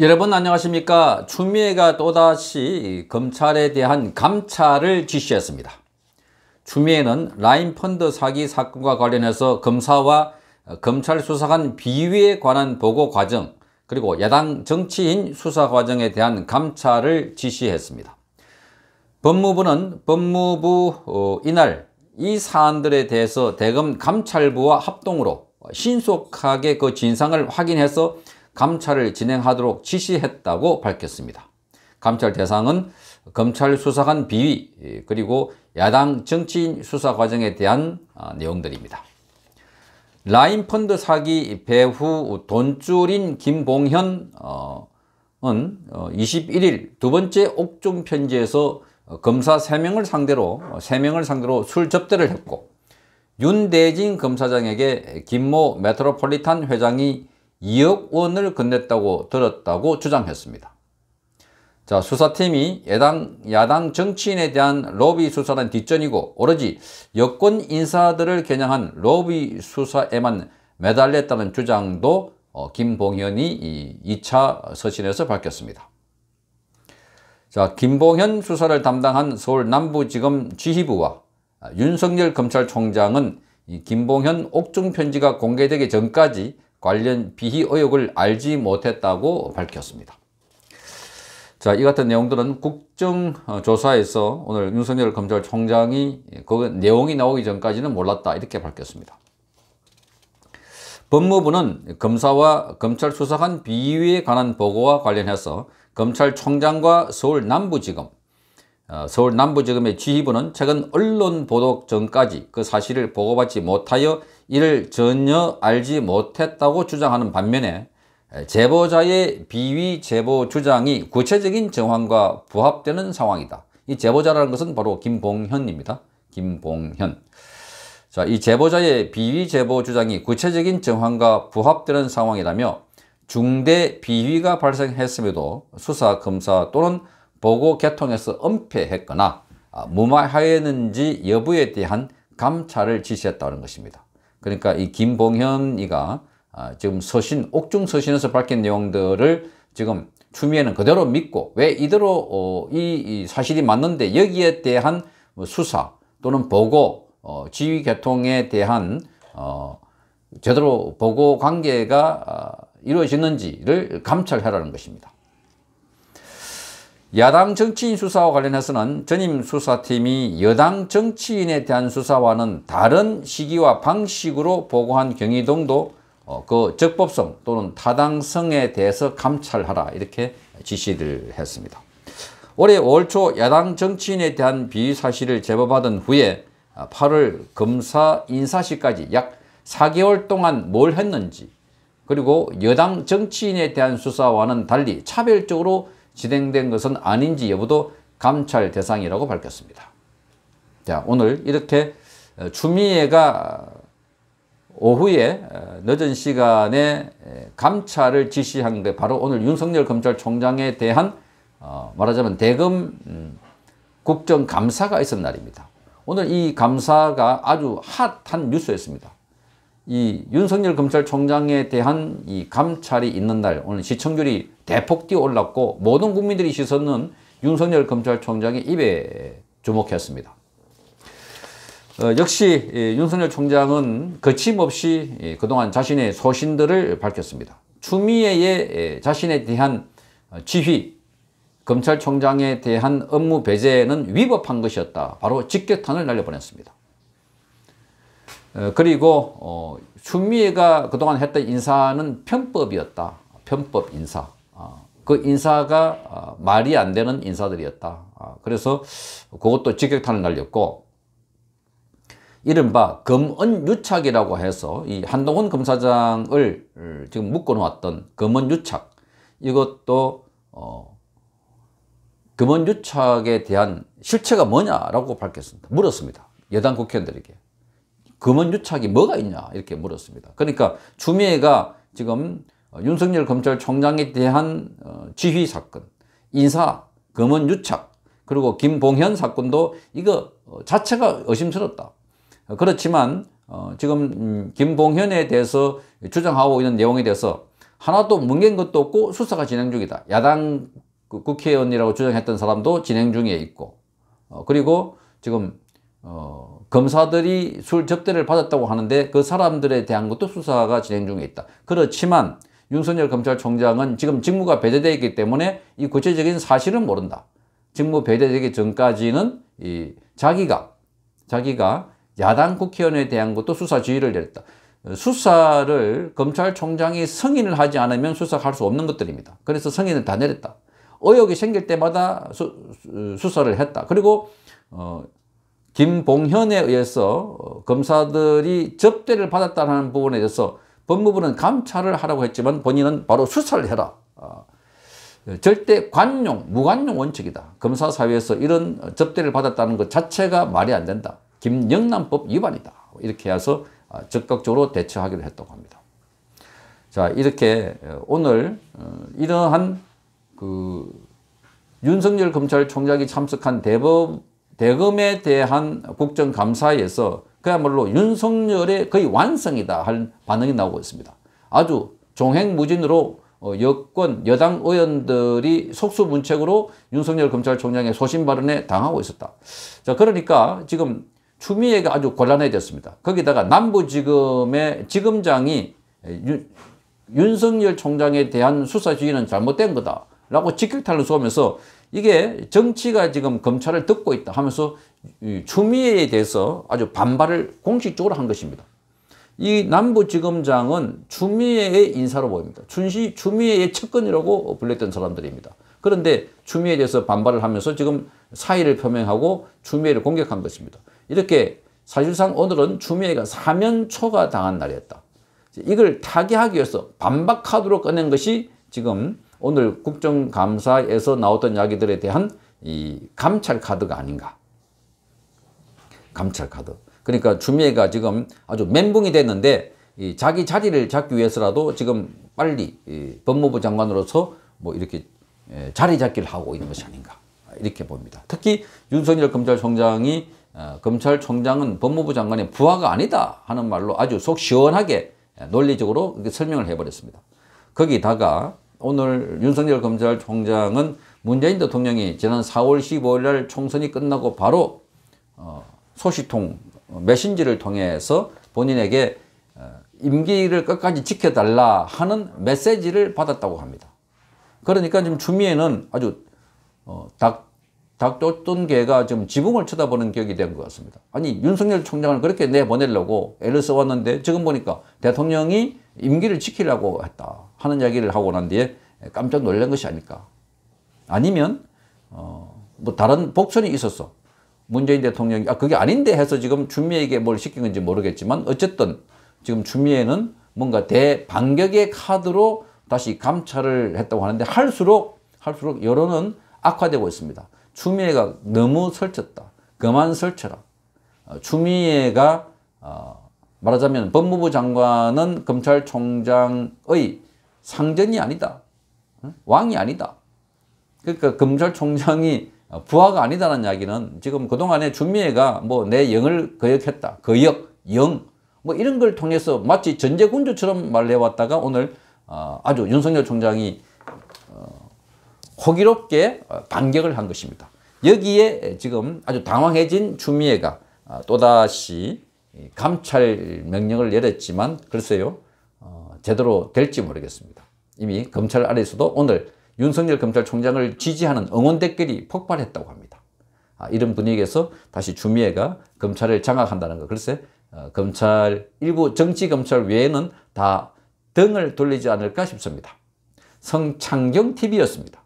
여러분 안녕하십니까 추미애가 또다시 검찰에 대한 감찰을 지시했습니다 추미애는 라인펀드 사기 사건과 관련해서 검사와 검찰 수사관 비위에 관한 보고 과정 그리고 야당 정치인 수사 과정에 대한 감찰을 지시했습니다 법무부는 법무부 어, 이날 이 사안들에 대해서 대검 감찰부와 합동으로 신속하게 그 진상을 확인해서 감찰을 진행하도록 지시했다고 밝혔습니다. 감찰 대상은 검찰 수사관 비위 그리고 야당 정치인 수사 과정에 대한 아, 내용들입니다. 라인 펀드 사기 배후 돈줄인 김봉현은 어, 21일 어, 두 번째 옥중 편지에서 어, 검사 3명을 상대로 3명을 상대로 술 접대를 했고 윤대진 검사장에게 김모 메트로폴리탄 회장이 2억 원을 건넸다고 들었다고 주장했습니다. 자, 수사팀이 야당, 야당 정치인에 대한 로비 수사는 뒷전이고 오로지 여권 인사들을 겨냥한 로비 수사에만 매달렸다는 주장도 어, 김봉현이 2차 서신에서 밝혔습니다. 자, 김봉현 수사를 담당한 서울 남부지검 지휘부와 윤석열 검찰총장은 김봉현 옥중 편지가 공개되기 전까지 관련 비희 의혹을 알지 못했다고 밝혔습니다. 자, 이 같은 내용들은 국정조사에서 오늘 윤석열 검찰총장이 그 내용이 나오기 전까지는 몰랐다 이렇게 밝혔습니다. 법무부는 검사와 검찰 수사관 비위에 관한 보고와 관련해서 검찰총장과 서울 남부지검, 어, 서울 남부지검의 지휘부는 최근 언론 보도 전까지 그 사실을 보고받지 못하여 이를 전혀 알지 못했다고 주장하는 반면에 제보자의 비위 제보 주장이 구체적인 정황과 부합되는 상황이다. 이 제보자라는 것은 바로 김봉현입니다. 김봉현. 자, 이 제보자의 비위 제보 주장이 구체적인 정황과 부합되는 상황이라며 중대 비위가 발생했음에도 수사, 검사 또는 보고 개통에서 은폐했거나 무마하였는지 여부에 대한 감찰을 지시했다는 것입니다. 그러니까 이 김봉현이가 아, 지금 서신, 옥중 서신에서 밝힌 내용들을 지금 추미애는 그대로 믿고 왜 이대로 어, 이, 이, 사실이 맞는데 여기에 대한 뭐 수사 또는 보고 어, 지휘 개통에 대한 어, 제대로 보고 관계가 아, 이루어지는지를 감찰하라는 것입니다. 야당 정치인 수사와 관련해서는 전임 수사팀이 여당 정치인에 대한 수사와는 다른 시기와 방식으로 보고한 경위등도 어, 그 적법성 또는 타당성에 대해서 감찰하라 이렇게 지시를 했습니다. 올해 5월 초 야당 정치인에 대한 비위 사실을 제보받은 후에 8월 아, 검사 인사시까지 약 4개월 동안 뭘 했는지 그리고 여당 정치인에 대한 수사와는 달리 차별적으로 진행된 것은 아닌지 여부도 감찰 대상이라고 밝혔습니다. 자, 오늘 이렇게 추미애가 어, 오후에 어, 늦은 시간에 감찰을 지시한 게 바로 오늘 윤석열 검찰총장에 대한 어, 말하자면 대금 음, 국정감사가 있었 날입니다. 오늘 이 감사가 아주 핫한 뉴스였습니다. 이 윤석열 검찰총장에 대한 이 감찰이 있는 날 오늘 시청률이 대폭 뛰어 올랐고 모든 국민들이 시선은 윤석열 검찰총장의 입에 주목했습니다. 어, 역시 윤석열 총장은 거침없이 그동안 자신의 소신들을 밝혔습니다. 추미애의 자신에 대한 어, 지휘, 검찰총장에 대한 업무 배제는 위법한 것이었다. 바로 직격탄을 날려보냈습니다. 어, 그리고 어, 추미애가 그동안 했던 인사는 편법이었다. 편법 인사. 어, 그 인사가 어, 말이 안 되는 인사들이었다. 그래서 그것도 직격탄을 날렸고 이른바 검언유착이라고 해서 이 한동훈 검사장을 지금 묶어놓았던 검언유착 이것도 어, 금원유착에 대한 실체가 뭐냐라고 밝혔습니다. 물었습니다. 여당 국회의원들에게. 금원유착이 뭐가 있냐 이렇게 물었습니다. 그러니까 추미애가 지금 어, 윤석열 검찰총장에 대한 어, 지휘 사건, 인사, 금원유착 그리고 김봉현 사건도 이거 어, 자체가 의심스럽다. 그렇지만 지금 음, 김봉현에 대해서 주장하고 있는 내용에 대해서 하나도 뭉갠 것도 없고 수사가 진행 중이다. 야당 그 국회의원이라고 주장했던 사람도 진행 중에 있고 그리고 지금 어, 검사들이 술 접대를 받았다고 하는데 그 사람들에 대한 것도 수사가 진행 중에 있다. 그렇지만 윤석열 검찰총장은 지금 직무가 배제되어 있기 때문에 이 구체적인 사실은 모른다. 직무 배제되기 전까지는 이 자기가 자기가 야당 국회의원에 대한 것도 수사 지휘를 내렸다. 수사를 검찰총장이 승인을 하지 않으면 수사할 수 없는 것들입니다. 그래서 승인을 다 내렸다. 의혹이 생길 때마다 수, 수사를 했다. 그리고 어, 김봉현에 의해서 어, 검사들이 접대를 받았다는 부분에 대해서 법무부는 감찰을 하라고 했지만 본인은 바로 수사를 해라. 아, 절대 관용, 무관용 원칙이다. 검사 사회에서 이런 접대를 받았다는 것 자체가 말이 안 된다. 김영란법 위반이다. 이렇게 해서 아, 적극적으로 대처하기로 했다고 합니다. 자, 이렇게 어, 오늘 어, 이러한 그 윤석열 검찰총장이 참석한 대법 대검에 대한 국정감사에서 그야말로 윤석열의 거의 완성이다 할 반응이 나오고 있습니다. 아주 종횡무진으로 어, 여권 여당 의원들이 속수문책으로 윤석열 검찰총장의 소신 발언에 당하고 있었다. 자 그러니까 지금 추미애가 아주 곤란해졌습니다. 거기다가 남부지검의 지검장이 유, 윤석열 총장에 대한 수사 지휘는 잘못된 거다라고 직격탄을 쏘면서 이게 정치가 지금 검찰을 듣고 있다 하면서 추미애에 대해서 아주 반발을 공식적으로 한 것입니다. 이 남부지검장은 추미애의 인사로 보입니다. 춘시 추미애의 측근이라고 불렸던 사람들입니다. 그런데 추미애에 대해서 반발을 하면서 지금 사의를 표명하고 추미애를 공격한 것입니다. 이렇게 사실상 오늘은 추미애가 사면초가 당한 날이었다. 이걸 타개하기 위해서 반박카드로 꺼낸 것이 지금 오늘 국정감사에서 나왔던 이야기들에 대한 이 감찰 카드가 아닌가. 감찰 카드. 그러니까 주미애가 지금 아주 멘붕이 됐는데 이 자기 자리를 잡기 위해서라도 지금 빨리 법무부 장관으로서 뭐 이렇게 예, 자리 잡기를 하고 있는 것이 아닌가 이렇게 봅니다. 특히 윤석열 검찰총장이 어, 검찰총장은 법무부 장관의 부하가 아니다 하는 말로 아주 속 시원하게 논리적으로 설명을 해버렸습니다. 거기다가 오늘 윤석열 검찰총장은 문재인 대통령이 지난 4월 15일 날 총선이 끝나고 바로 어, 소식통 메신지를 통해서 본인에게 어, 임기를 끝까지 지켜달라 하는 메시지를 받았다고 합니다. 그러니까 지금 추미애는 아주 어, 닥쳤던 개가 지금 지붕을 쳐다보는 격이 된 것 같습니다. 아니 윤석열 총장을 그렇게 내보내려고 애를 써왔는데 지금 보니까 대통령이 임기를 지키려고 했다 하는 이야기를 하고 난 뒤에 깜짝 놀란 것이 아닐까. 아니면 어, 뭐 다른 복선이 있었어. 문재인 대통령이 아 그게 아닌데 해서 지금 추미애에게 뭘 시킨 건지 모르겠지만 어쨌든 지금 추미애는 뭔가 대반격의 카드로 다시 감찰을 했다고 하는데 할수록 할수록 여론은 악화되고 있습니다. 추미애가 너무 설쳤다. 그만 설쳐라. 추미애가 어, 어, 말하자면 법무부 장관은 검찰총장의 상전이 아니다. 응? 왕이 아니다. 그러니까 검찰총장이 어, 부하가 아니다라는 이야기는 지금 그동안에 준미애가 뭐 내 영을 거역했다. 거역, 영, 뭐 이런 걸 통해서 마치 전제군주처럼 말해왔다가 오늘 어, 아주 윤석열 총장이 호기롭게 반격을 한 것입니다. 여기에 지금 아주 당황해진 추미애가 아, 또다시 감찰 명령을 내렸지만 글쎄요 어, 제대로 될지 모르겠습니다. 이미 검찰 아래에서도 오늘 윤석열 검찰총장을 지지하는 응원 댓글이 폭발했다고 합니다. 아, 이런 분위기에서 다시 주미애가 검찰을 장악한다는 거 글쎄 어, 검찰 일부 정치검찰 외에는 다 등을 돌리지 않을까 싶습니다. 성창경 TV였습니다.